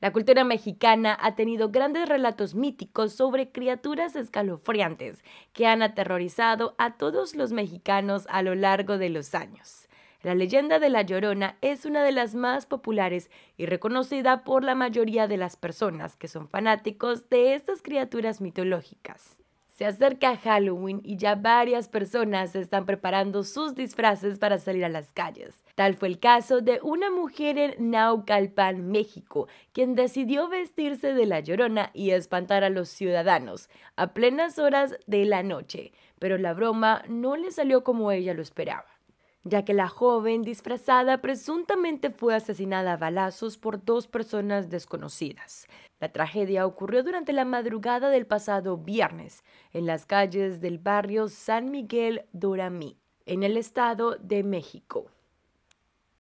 La cultura mexicana ha tenido grandes relatos míticos sobre criaturas escalofriantes que han aterrorizado a todos los mexicanos a lo largo de los años. La leyenda de La Llorona es una de las más populares y reconocida por la mayoría de las personas que son fanáticos de estas criaturas mitológicas. Se acerca Halloween y ya varias personas están preparando sus disfraces para salir a las calles. Tal fue el caso de una mujer en Naucalpan, México, quien decidió vestirse de la llorona y espantar a los ciudadanos a plenas horas de la noche, pero la broma no le salió como ella lo esperaba ya que la joven disfrazada presuntamente fue asesinada a balazos por dos personas desconocidas. La tragedia ocurrió durante la madrugada del pasado viernes en las calles del barrio San Miguel Doramí, en el estado de México.